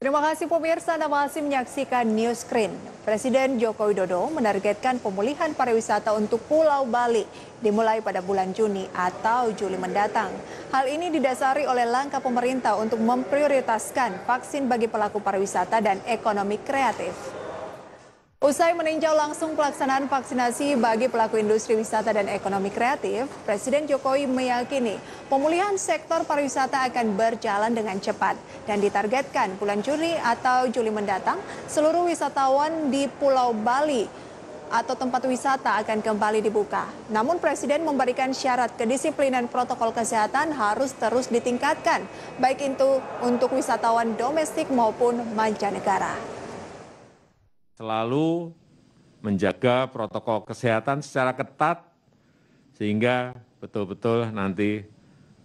Terima kasih pemirsa Anda masih menyaksikan News Screen. Presiden Joko Widodo menargetkan pemulihan pariwisata untuk Pulau Bali dimulai pada bulan Juni atau Juli mendatang. Hal ini didasari oleh langkah pemerintah untuk memprioritaskan vaksin bagi pelaku pariwisata dan ekonomi kreatif. Usai meninjau langsung pelaksanaan vaksinasi bagi pelaku industri wisata dan ekonomi kreatif, Presiden Jokowi meyakini pemulihan sektor pariwisata akan berjalan dengan cepat dan ditargetkan bulan Juni atau Juli mendatang seluruh wisatawan di Pulau Bali atau tempat wisata akan kembali dibuka. Namun Presiden memberikan syarat kedisiplinan protokol kesehatan harus terus ditingkatkan, baik itu untuk wisatawan domestik maupun mancanegara selalu menjaga protokol kesehatan secara ketat sehingga betul-betul nanti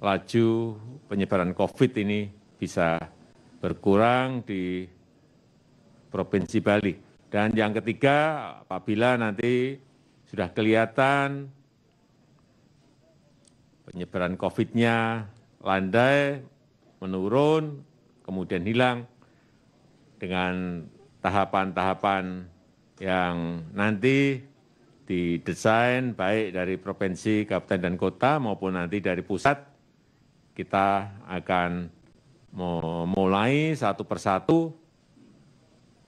laju penyebaran COVID ini bisa berkurang di Provinsi Bali. Dan yang ketiga, apabila nanti sudah kelihatan penyebaran COVID-nya landai, menurun, kemudian hilang dengan tahapan-tahapan yang nanti didesain baik dari provinsi, kabupaten, dan kota maupun nanti dari pusat, kita akan memulai satu persatu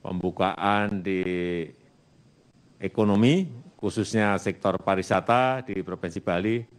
pembukaan di ekonomi, khususnya sektor pariwisata di Provinsi Bali,